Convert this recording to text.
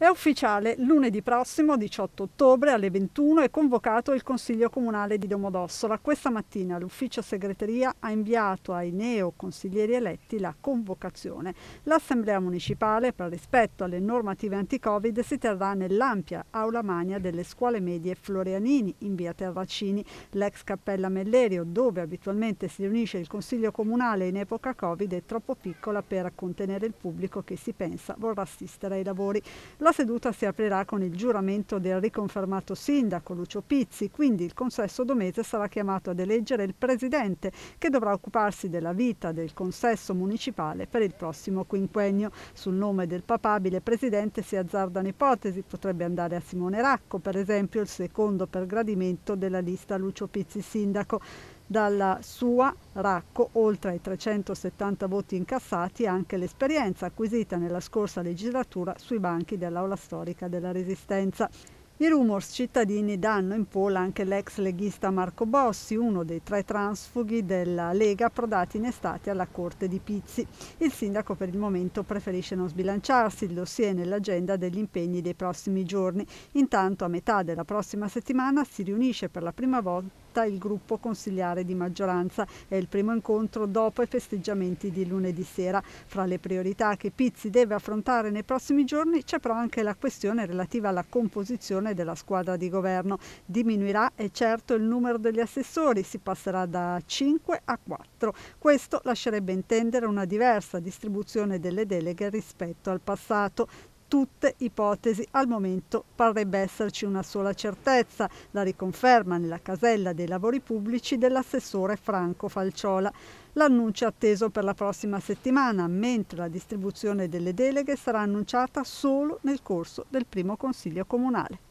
È ufficiale, lunedì prossimo 18 ottobre alle 21 è convocato il Consiglio Comunale di Domodossola. Questa mattina l'ufficio segreteria ha inviato ai neo consiglieri eletti la convocazione. L'Assemblea Municipale, per rispetto alle normative anti-Covid, si terrà nell'ampia aula magna delle scuole medie Florianini in via Terracini, l'ex cappella Mellerio, dove abitualmente si riunisce il Consiglio Comunale in epoca Covid, è troppo piccola per contenere il pubblico che si pensa vorrà assistere ai lavori. La la seduta si aprirà con il giuramento del riconfermato sindaco Lucio Pizzi, quindi il consesso domese sarà chiamato ad eleggere il presidente che dovrà occuparsi della vita del consesso municipale per il prossimo quinquennio. Sul nome del papabile presidente si azzardano ipotesi, potrebbe andare a Simone Racco per esempio, il secondo per gradimento della lista Lucio Pizzi sindaco. Dalla sua Racco, oltre ai 370 voti incassati, anche l'esperienza acquisita nella scorsa legislatura sui banchi dell'aula storica della Resistenza. I rumors cittadini danno in pola anche l'ex leghista Marco Bossi, uno dei tre transfughi della Lega approdati in estate alla corte di Pizzi. Il sindaco per il momento preferisce non sbilanciarsi, il dossier è nell'agenda degli impegni dei prossimi giorni. Intanto a metà della prossima settimana si riunisce per la prima volta adotta il gruppo consigliare di maggioranza. È il primo incontro dopo i festeggiamenti di lunedì sera. Fra le priorità che Pizzi deve affrontare nei prossimi giorni c'è però anche la questione relativa alla composizione della squadra di governo. Diminuirà è certo il numero degli assessori, si passerà da 5 a 4. Questo lascerebbe intendere una diversa distribuzione delle deleghe rispetto al passato tutte ipotesi, al momento parrebbe esserci una sola certezza, la riconferma nella casella dei lavori pubblici dell'assessore Franco Falciola. L'annuncio è atteso per la prossima settimana, mentre la distribuzione delle deleghe sarà annunciata solo nel corso del primo Consiglio Comunale.